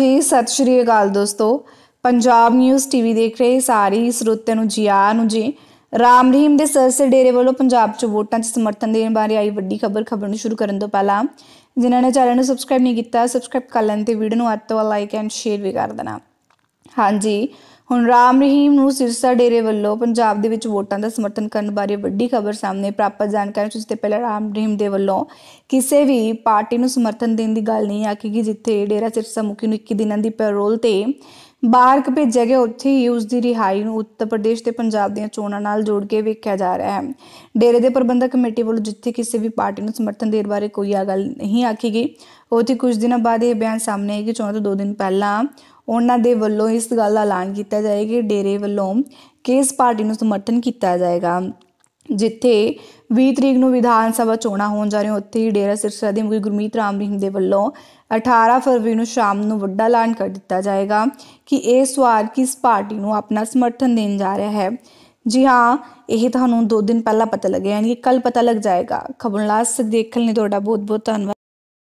ਜੀ ਸਤਿ ਸ਼੍ਰੀ ਅਕਾਲ ਦੋਸਤੋ ਪੰਜਾਬ ਨਿਊਜ਼ ਟੀਵੀ ਦੇਖ ਰਹੇ ਸਾਰੇ ਸਰੋਤਿਆਂ ਨੂੰ ਜੀ ਆਇਆਂ ਨੂੰ ਜੀ ਰਾਮ ਰਹੀਮ ਦੇ ਸਰਸੇ ਡੇਰੇ ਵੱਲੋਂ ਪੰਜਾਬ 'ਚ ਵੋਟਾਂ 'ਚ ਸਮਰਥਨ ਦੇਣ ਬਾਰੇ ਆਈ ਵੱਡੀ ਖਬਰ ਖਬਰ ਨੂੰ ਸ਼ੁਰੂ ਕਰਨ ਤੋਂ ਪਹਿਲਾਂ ਜਿਨ੍ਹਾਂ ਨੇ ਚੈਨਲ ਨੂੰ ਸਬਸਕ੍ਰਾਈਬ ਨਹੀਂ ਕੀਤਾ ਸਬਸਕ੍ਰਾਈਬ ਕਰ ਲੈਣ ਤੇ ਵੀਡੀਓ ਨੂੰ ਅੱਤ ਵਾਲਾ ਲਾਈਕ ਐਂਡ ਸ਼ੇਅਰ ਵੀ ਕਰ ਦੇਣਾ ਹਾਂਜੀ ਹੁਣ ਰਾਮ ਰਹੀਮ ਨੂੰ ਸਿਰਸਾ ਡੇਰੇ ਵੱਲੋਂ ਪੰਜਾਬ ਦੇ ਵਿੱਚ ਵੋਟਾਂ ਦਾ ਸਮਰਥਨ ਕਰਨ ਬਾਰੇ ਵੱਡੀ ਖਬਰ ਸਾਹਮਣੇ ਪ੍ਰਾਪਤ ਜਾਣਕਾਰੀ ਜਿਸ ਤੇ ਪਹਿਲਾਂ ਰਾਮ ਰਹੀਮ ਦੇ ਵੱਲੋਂ ਕਿਸੇ ਵੀ ਪਾਰਟੀ ਨੂੰ ਸਮਰਥਨ ਦੇਣ ਦੀ ਗੱਲ ਨਹੀਂ ਆ ਕਿ ਜਿੱਥੇ ਡੇਰਾ ਸਿਰਸਾ ਮੁਖੀ ਨੂੰ 21 ਦਿਨਾਂ ਦੀ ਪੈਰੋਲ ਤੇ ਬਾਰਕ ਭੇਜਿਆ ਗਿਆ ਉੱਥੇ ਹੀ ਉਸ ਦੀ ਰਿਹਾਈ ਨੂੰ ਉੱਤਰ ਪ੍ਰਦੇਸ਼ ਤੇ ਪੰਜਾਬ ਦੀਆਂ ਚੋਣਾਂ ਨਾਲ ਜੋੜ ਕੇ ਵੇਖਿਆ ਜਾ ਰਿਹਾ ਹੈ ਡੇਰੇ ਦੇ ਪ੍ਰਬੰਧਕ ਕਮੇਟੀ ਵੱਲੋਂ ਜਿੱਥੇ ਕਿਸੇ ਵੀ ਪਾਰਟੀ ਨੂੰ ਸਮਰਥਨ ਦੇਣ ਬਾਰੇ ਕੋਈ ਆ ਗੱਲ ਨਹੀਂ ਆਖੀ ਗਈ ਉਹਦੀ ਕੁਝ ਦਿਨਾਂ ਬਾਅਦ ਇਹ ਬਿਆਨ ਸਾਹਮਣੇ ਆਇਆ ਕਿ ਚੋਣਾਂ ਤੋਂ 2 ਦਿਨ ਪਹਿਲਾਂ ਉਹਨਾਂ ਦੇ ਵੱਲੋਂ ਇਸ ਗੱਲ ਦਾ ਐਲਾਨ ਕੀਤਾ ਜਾਏਗਾ ਕਿ ਡੇਰੇ ਵੱਲੋਂ ਕਿਸ ਪਾਰਟੀ ਨੂੰ ਸਮਰਥਨ ਕੀਤਾ ਜਾਏਗਾ ਜਿੱਥੇ 20 ਤਰੀਕ ਨੂੰ ਵਿਧਾਨ ਸਭਾ ਚੋਣਾਂ ਹੋਣ ਜਾ ਰਹੀਆਂ ਉੱਥੇ ਹੀ ਡੇਰਾ ਸਿਰਸਾ ਦੇ ਮੁਖੀ ਗੁਰਮੀਤ ਰਾਮ ਰਹੀਮ ਦੇ ਵੱਲੋਂ 18 ਫਰਵਰੀ ਨੂੰ ਸ਼ਾਮ ਨੂੰ ਵੱਡਾ ਐਲਾਨ ਕਰ ਦਿੱਤਾ ਜਾਏਗਾ ਕਿ ਇਹ ਸਵਾਰ ਕਿਸ ਪਾਰਟੀ ਨੂੰ ਆਪਣਾ ਸਮਰਥਨ ਦੇਣ ਜਾ ਰਿਹਾ ਹੈ ਜੀ ਹਾਂ ਇਹ ਤੁਹਾਨੂੰ 2 ਦਿਨ ਪਹਿਲਾਂ ਪਤਾ ਲੱਗਿਆ ਯਾਨੀ ਕੱਲ ਪਤਾ ਲੱਗ ਜਾਏਗਾ ਖਬਰ ਲਾਸ ਦੇਖਣ ਲਈ ਤੁਹਾਡਾ ਬਹੁਤ ਬਹੁਤ ਧੰਨਵਾਦ